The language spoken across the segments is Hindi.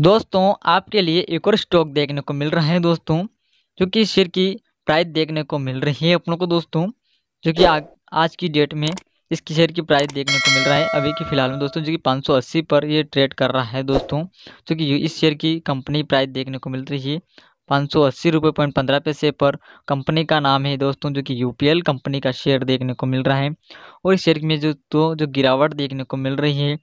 दोस्तों आपके लिए एक और स्टॉक देखने को मिल रहा है दोस्तों जो कि शेयर की प्राइस देखने को मिल रही है अपनों को दोस्तों जो कि आज की डेट में इस शेयर की प्राइस देखने को मिल रहा है अभी की फिलहाल में दोस्तों जो कि 580 पर ये ट्रेड कर रहा है दोस्तों जो कि इस शेयर की कंपनी प्राइस देखने को मिल रही है पाँच सौ अस्सी रुपये पॉइंट पंद्रह पैसे पर कंपनी का नाम है दोस्तों जो कि यूपीएल कंपनी का शेयर देखने को मिल रहा है और इस शेयर में जो तो जो गिरावट देखने को मिल रही है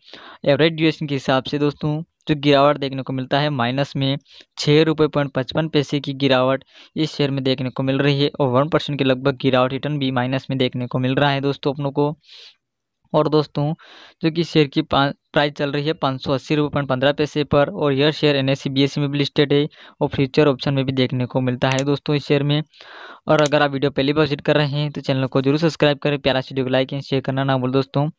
एवरेज ड्यूरेशन के हिसाब से दोस्तों तो गिरावट देखने को मिलता है माइनस में छः रुपये पॉइंट पचपन पैसे की गिरावट इस शेयर में देखने को मिल रही है और वन परसेंट के लगभग गिरावट रिटर्न भी माइनस में देखने को मिल रहा है दोस्तों अपनों को और दोस्तों जो कि शेयर की प्राइस चल रही है पाँच सौ अस्सी रुपये पॉइंट पंद्रह पैसे पर और यह शेयर एन एस सी में भी लिस्टेड है और फ्यूचर ऑप्शन में भी देखने को मिलता है दोस्तों इस शेयर में और अगर आप वीडियो पहली बार विजिट कर रहे हैं तो चैनल को जरूर सब्सक्राइब करें प्यारा वीडियो को लाइक एंड शेयर करना ना बोल दोस्तों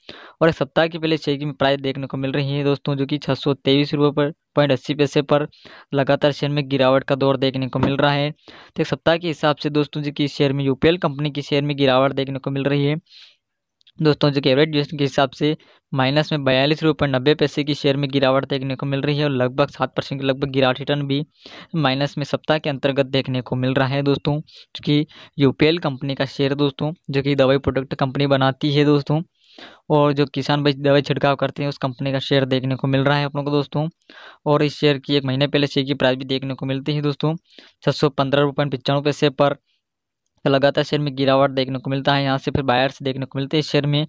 और एक सप्ताह के पहले शेयर की प्राइस देखने को मिल रही है दोस्तों जो कि छः सौ तेईस रुपये पर पॉइंट अस्सी पैसे पर लगातार शेयर में गिरावट का दौर देखने को मिल रहा है तो एक सप्ताह के हिसाब से दोस्तों जो कि शेयर में यूपीएल कंपनी की शेयर में गिरावट देखने को मिल रही है दोस्तों जो एवरेज डिविजन के हिसाब से माइनस में बयालीस रुपये नब्बे पैसे की शेयर में गिरावट देखने को मिल रही है और लगभग सात परसेंट के लगभग गिरावट रिटर्न भी माइनस में सप्ताह के अंतर्गत देखने को मिल रहा है दोस्तों क्योंकि यू कंपनी का शेयर दोस्तों जो कि दवाई प्रोडक्ट कंपनी बनाती है दोस्तों और जो किसान भाई दवाई छिड़काव करते हैं उस कंपनी का शेयर देखने को मिल रहा है अपनों को दोस्तों और इस शेयर की एक महीने पहले शेयर की प्राइस भी देखने को मिलती है दोस्तों छः सौ पंद्रह रुपये पचानवे पैसे पर तो लगातार शेयर में गिरावट देखने को मिलता है यहाँ से फिर बायर्स देखने को मिलते हैं शेयर में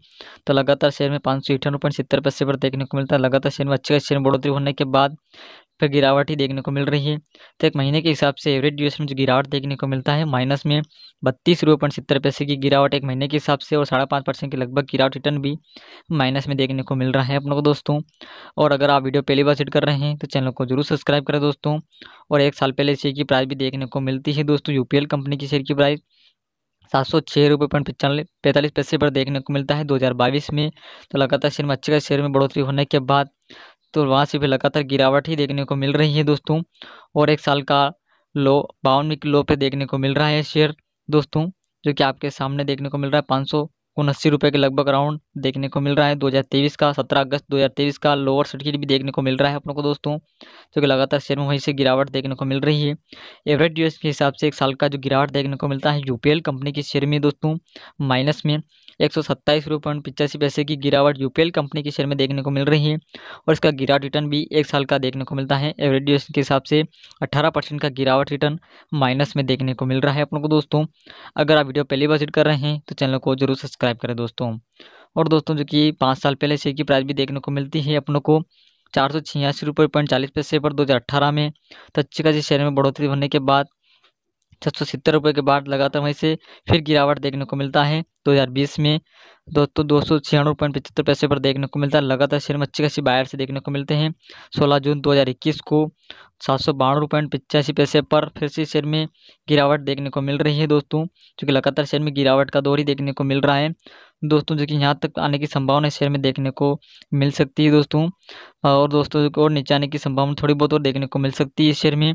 तो लगातार शेयर में पाँच सौ अठानवे पॉइंट सत्तर पैसे पर देखने को मिलता है लगातार शेयर में अच्छे शेयर में बढ़ोतरी होने के बाद फिर गिरावट ही देखने को मिल रही है तो एक महीने के हिसाब से एवरेज ड्यूरेशन में जो गिरावट देखने को मिलता है माइनस में बत्तीस रुपये पॉइंट सत्तर पैसे की गिरावट एक महीने के हिसाब से और साढ़े पाँच परसेंट की लगभग गिरावट रिटर्न भी माइनस में देखने को मिल रहा है अपनों को दोस्तों और अगर आप वीडियो पहली बार सेट कर रहे हैं तो चैनल को जरूर सब्सक्राइब करें दोस्तों और एक साल पहले शेयर की प्राइस भी देखने को मिलती है दोस्तों यू कंपनी की शेयर की प्राइस सात सौ छः रुपये पॉइंट पचानवे पैंतालीस पैसे पर देखने को मिलता है 2022 में तो लगातार शेयर में अच्छे का शेयर में बढ़ोतरी होने के बाद तो वहाँ से भी लगातार गिरावट ही देखने को मिल रही है दोस्तों और एक साल का लो बावनवे के लो पर देखने को मिल रहा है शेयर दोस्तों जो कि आपके सामने देखने को मिल रहा है पाँच सौ उनस्सी रुपये के लगभग अराउंड देखने को मिल रहा है 2023 का 17 अगस्त 2023 का लोअर सर्किट भी देखने को मिल रहा है अपनों को दोस्तों जो कि लगातार शेयर में वहीं से गिरावट देखने को मिल रही है एवरेज ड्यूएस के हिसाब से एक साल का जो गिरावट देखने को मिलता है यूपीएल कंपनी के शेयर में दोस्तों माइनस में एक सौ पैसे की गिरावट यूपीएल कंपनी के शेयर में देखने को मिल रही है और इसका गिरावट रिटर्न भी एक साल का देखने को मिलता है एवरेज ड्यूएस के हिसाब से अट्ठारह का गिरावट रिटर्न माइनस में देखने को मिल रहा है अपनों को दोस्तों अगर आप वीडियो पहली बार विजिट कर रहे हैं तो चैनल को जरूर सब्सक्राइब सब्सक्राइब करें दोस्तों और दोस्तों जो कि पाँच साल पहले शेयर की प्राइस भी देखने को मिलती है अपनों को चार सौ छियासी रुपये पॉइंट चालीस पैसे पर दो हज़ार अठारह में तो अच्छी खासी शेयर में बढ़ोतरी होने के बाद छः सौ सत्तर रुपये के बाद लगातार वहीं से फिर गिरावट देखने को मिलता है 2020 में दोस्तों दो सौ छियानवे पॉइंट पचहत्तर पैसे पर देखने को मिलता है लगातार शेयर में अच्छी खासी बायर से देखने को मिलते हैं 16 जून 2021 को सात सौ बानवे पॉइंट पचासी पैसे पर फिर से शेयर में गिरावट देखने को मिल रही है दोस्तों क्योंकि लगातार शेयर में गिरावट का दौर ही देखने को मिल रहा है दोस्तों जो कि यहाँ तक आने की संभावना शेयर में देखने को मिल सकती है दोस्तों और दोस्तों और नीचे आने की संभावना थोड़ी बहुत और देखने को मिल सकती है शेयर में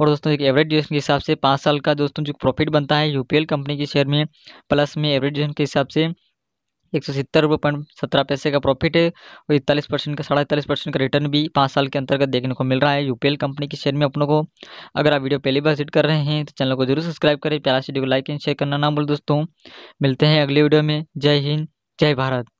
और दोस्तों एक एवरेज ड्यूरेशन के हिसाब से पाँच साल का दोस्तों जो प्रॉफिट बनता है यूपीएल कंपनी के शेयर में प्लस में एवरेज ड्यूरेशन के हिसाब से एक सौ सत्तर रुपये पॉइंट सत्रह पैसे का प्रॉफिट है और इकतालीस परसेंट का साढ़े इकतालीस परसेंट का रिटर्न भी पाँच साल के अंतर्गत देखने को मिल रहा है यूपीएल कंपनी के शेयर में अपनों को अगर आप वीडियो पहली बार विजिट कर रहे हैं तो चैनल को जरूर सब्सक्राइब करें प्यारा वीडियो को लाइक एंड शेयर करना ना बोल दोस्तों मिलते हैं अगले वीडियो में जय हिंद जय भारत